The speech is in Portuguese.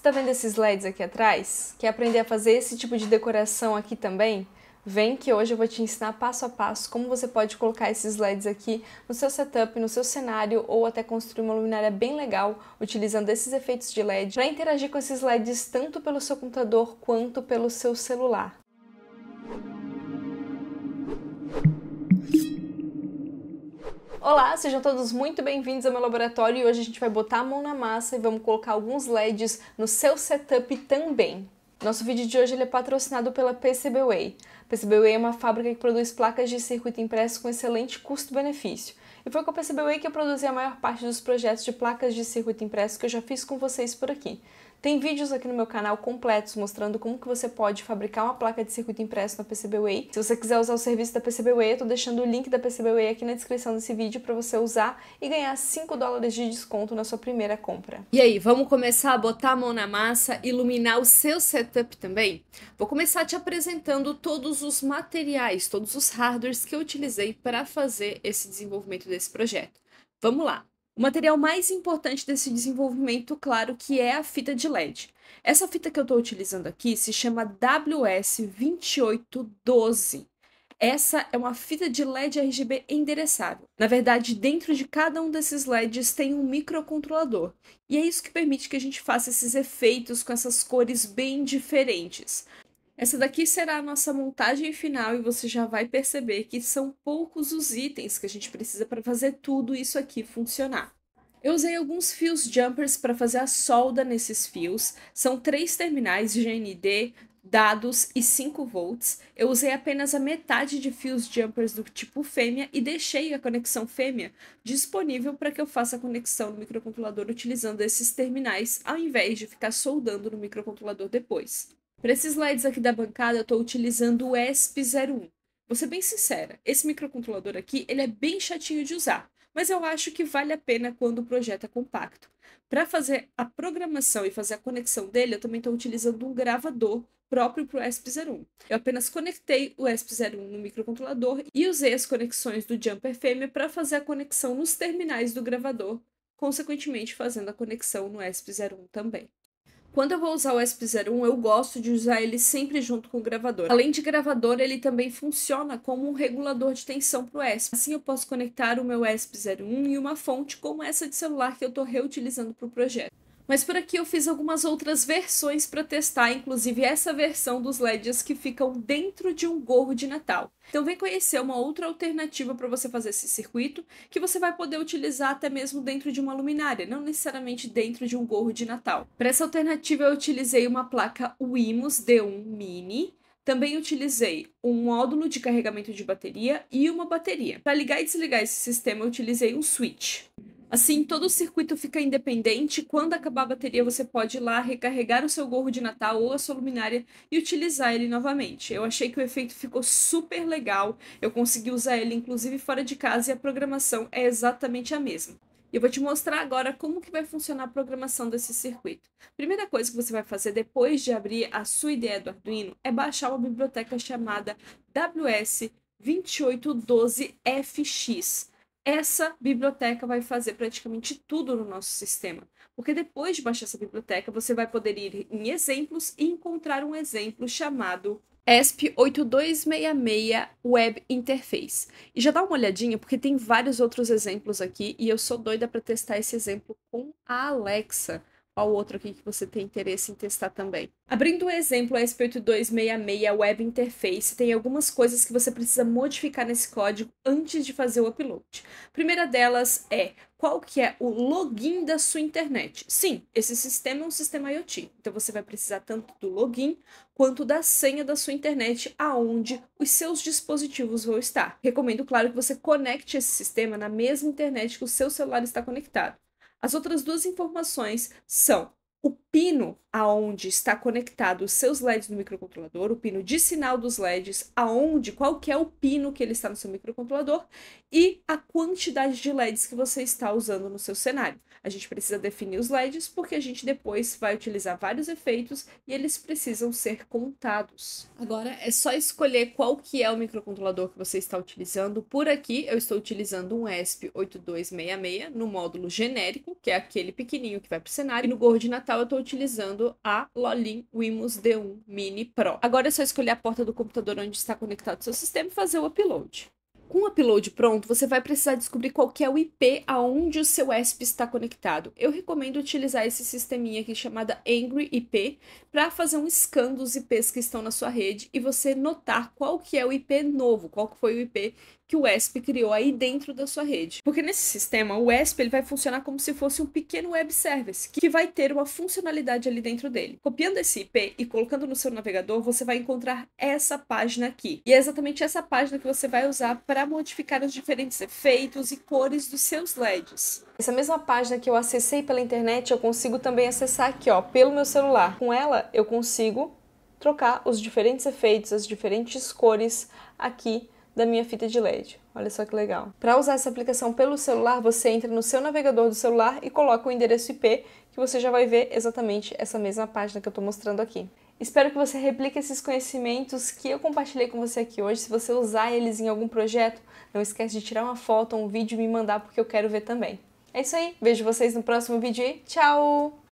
Você tá vendo esses LEDs aqui atrás? Quer aprender a fazer esse tipo de decoração aqui também? Vem que hoje eu vou te ensinar passo a passo como você pode colocar esses LEDs aqui no seu setup, no seu cenário ou até construir uma luminária bem legal utilizando esses efeitos de LED para interagir com esses LEDs tanto pelo seu computador quanto pelo seu celular. Olá, sejam todos muito bem-vindos ao meu laboratório e hoje a gente vai botar a mão na massa e vamos colocar alguns LEDs no seu setup também. Nosso vídeo de hoje é patrocinado pela PCBWay. PCBWay é uma fábrica que produz placas de circuito impresso com excelente custo-benefício. E foi com a PCBWay que eu produzi a maior parte dos projetos de placas de circuito impresso que eu já fiz com vocês por aqui. Tem vídeos aqui no meu canal completos mostrando como que você pode fabricar uma placa de circuito impresso na PCBWay. Se você quiser usar o serviço da PCBWay, eu tô deixando o link da PCBWay aqui na descrição desse vídeo para você usar e ganhar 5 dólares de desconto na sua primeira compra. E aí, vamos começar a botar a mão na massa, e iluminar o seu setup também? Vou começar te apresentando todos os materiais, todos os hardwares que eu utilizei para fazer esse desenvolvimento desse projeto. Vamos lá! O material mais importante desse desenvolvimento, claro, que é a fita de LED. Essa fita que eu estou utilizando aqui se chama WS2812. Essa é uma fita de LED RGB endereçável. Na verdade, dentro de cada um desses LEDs tem um microcontrolador. E é isso que permite que a gente faça esses efeitos com essas cores bem diferentes. Essa daqui será a nossa montagem final e você já vai perceber que são poucos os itens que a gente precisa para fazer tudo isso aqui funcionar. Eu usei alguns fios jumpers para fazer a solda nesses fios, são três terminais de GND, dados e 5 volts. Eu usei apenas a metade de fios jumpers do tipo fêmea e deixei a conexão fêmea disponível para que eu faça a conexão no microcontrolador utilizando esses terminais, ao invés de ficar soldando no microcontrolador depois. Para esses LEDs aqui da bancada, eu estou utilizando o ESP01. Vou ser bem sincera, esse microcontrolador aqui ele é bem chatinho de usar, mas eu acho que vale a pena quando o projeto é compacto. Para fazer a programação e fazer a conexão dele, eu também estou utilizando um gravador próprio para o ESP01. Eu apenas conectei o ESP01 no microcontrolador e usei as conexões do jumper fêmea para fazer a conexão nos terminais do gravador, consequentemente fazendo a conexão no ESP01 também. Quando eu vou usar o SP01, eu gosto de usar ele sempre junto com o gravador. Além de gravador, ele também funciona como um regulador de tensão para o ESP. Assim eu posso conectar o meu ESP01 e uma fonte como essa de celular que eu estou reutilizando para o projeto. Mas por aqui eu fiz algumas outras versões para testar, inclusive essa versão dos LEDs que ficam dentro de um gorro de Natal. Então vem conhecer uma outra alternativa para você fazer esse circuito, que você vai poder utilizar até mesmo dentro de uma luminária, não necessariamente dentro de um gorro de Natal. Para essa alternativa eu utilizei uma placa Wimos D1 Mini, também utilizei um módulo de carregamento de bateria e uma bateria. Para ligar e desligar esse sistema, eu utilizei um switch. Assim, todo o circuito fica independente. Quando acabar a bateria, você pode ir lá recarregar o seu gorro de Natal ou a sua luminária e utilizar ele novamente. Eu achei que o efeito ficou super legal. Eu consegui usar ele inclusive fora de casa e a programação é exatamente a mesma. E eu vou te mostrar agora como que vai funcionar a programação desse circuito. Primeira coisa que você vai fazer depois de abrir a sua ideia do Arduino é baixar uma biblioteca chamada WS2812FX essa biblioteca vai fazer praticamente tudo no nosso sistema. Porque depois de baixar essa biblioteca, você vai poder ir em exemplos e encontrar um exemplo chamado ESP8266 Web Interface. E já dá uma olhadinha, porque tem vários outros exemplos aqui e eu sou doida para testar esse exemplo com a Alexa. Qual outro aqui que você tem interesse em testar também? Abrindo o um exemplo a SP8266 Web Interface, tem algumas coisas que você precisa modificar nesse código antes de fazer o upload. primeira delas é qual que é o login da sua internet. Sim, esse sistema é um sistema IoT, então você vai precisar tanto do login quanto da senha da sua internet aonde os seus dispositivos vão estar. Recomendo, claro, que você conecte esse sistema na mesma internet que o seu celular está conectado. As outras duas informações são pino aonde está conectado os seus LEDs no microcontrolador, o pino de sinal dos LEDs, aonde, qual que é o pino que ele está no seu microcontrolador e a quantidade de LEDs que você está usando no seu cenário. A gente precisa definir os LEDs porque a gente depois vai utilizar vários efeitos e eles precisam ser contados. Agora é só escolher qual que é o microcontrolador que você está utilizando. Por aqui eu estou utilizando um ESP8266 no módulo genérico, que é aquele pequenininho que vai para o cenário, e no Gordo de Natal eu estou utilizando a Lolin Wimus D1 Mini Pro. Agora é só escolher a porta do computador onde está conectado seu sistema e fazer o upload. Com o upload pronto, você vai precisar descobrir qual é o IP aonde o seu ESP está conectado. Eu recomendo utilizar esse sisteminha aqui chamado Angry IP para fazer um scan dos IPs que estão na sua rede e você notar qual que é o IP novo, qual que foi o IP que o ESP criou aí dentro da sua rede. Porque nesse sistema, o ESP ele vai funcionar como se fosse um pequeno web service, que vai ter uma funcionalidade ali dentro dele. Copiando esse IP e colocando no seu navegador, você vai encontrar essa página aqui. E é exatamente essa página que você vai usar para modificar os diferentes efeitos e cores dos seus LEDs. Essa mesma página que eu acessei pela internet, eu consigo também acessar aqui, ó, pelo meu celular. Com ela, eu consigo trocar os diferentes efeitos, as diferentes cores aqui da minha fita de LED. Olha só que legal. Para usar essa aplicação pelo celular, você entra no seu navegador do celular e coloca o endereço IP, que você já vai ver exatamente essa mesma página que eu estou mostrando aqui. Espero que você replique esses conhecimentos que eu compartilhei com você aqui hoje. Se você usar eles em algum projeto, não esquece de tirar uma foto ou um vídeo e me mandar porque eu quero ver também. É isso aí, vejo vocês no próximo vídeo e tchau!